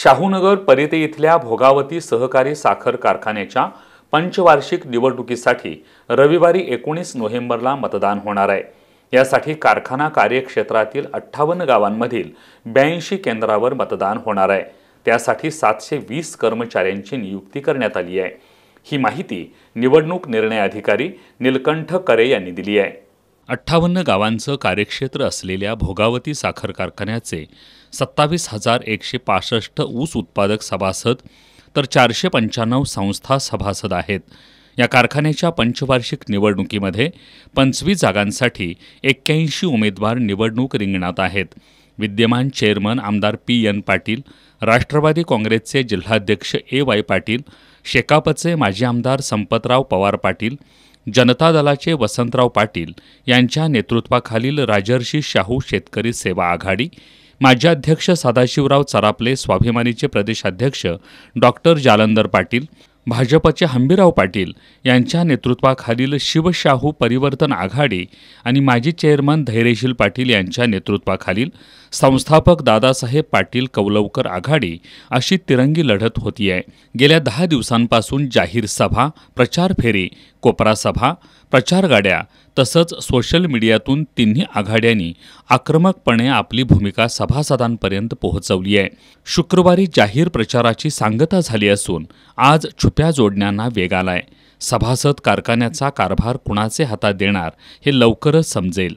शाहूनगर परिते इथल्या भोगावती सहकारी साखर कारखान्याच्या पंचवार्षिक निवडणुकीसाठी रविवारी एकोणीस नोव्हेंबरला मतदान होणार आहे यासाठी कारखाना कार्यक्षेत्रातील अठ्ठावन्न गावांमधील ब्याऐंशी केंद्रावर मतदान होणार आहे त्यासाठी सातशे वीस कर्मचाऱ्यांची नियुक्ती करण्यात आली आहे ही माहिती निवडणूक निर्णय अधिकारी निलकंठ करे यांनी दिली आहे अठ्ठावन्न गावांचं कार्यक्षेत्र असलेल्या भोगावती साखर कारखान्याचे सत्तावीस हजार एकशे पासष्ट ऊस उत्पादक सभासद तर चारशे पंच्याण्णव संस्था सभासद आहेत या कारखान्याच्या पंचवार्षिक निवडणुकीमध्ये पंचवीस जागांसाठी एक्क्याऐंशी उमेदवार निवडणूक रिंगणात आहेत विद्यमान चेअरमन आमदार पी एन पाटील राष्ट्रवादी काँग्रेसचे जिल्हाध्यक्ष ए वाय पाटील शेकापचे माजी आमदार संपतराव पवार पाटील जनता दलाचे वसंतराव पाटील यांच्या नेतृत्वाखालील राजर्षी शाहू शेतकरी सेवा आघाडी माजी अध्यक्ष सदाशिवराव चरापले स्वाभिमानीचे प्रदेशाध्यक्ष डॉक्टर जालंदर पाटील भाजपचे हंबीराव पाटील यांच्या नेतृत्वाखालील शिवशाहू परिवर्तन आघाडी आणि माजी चेअरमन धैर्यशील पाटील यांच्या नेतृत्वाखालील संस्थापक दादासाहेब पाटील कौलवकर आघाडी अशी तिरंगी लढत होती आहे गेल्या दहा दिवसांपासून जाहीर सभा प्रचार फेरी कोपरा सभा प्रचार गाड्या तसंच सोशल मीडियातून तिन्ही आघाड्यांनी आक्रमकपणे आपली भूमिका सभासदांपर्यंत पोहोचवली आहे शुक्रवारी जाहीर प्रचाराची सांगता झाली असून आज छुप्या जोडण्यांना वेग आलाय सभासद कारखान्याचा कारभार कुणाचे हातात देणार हे लवकरच समजेल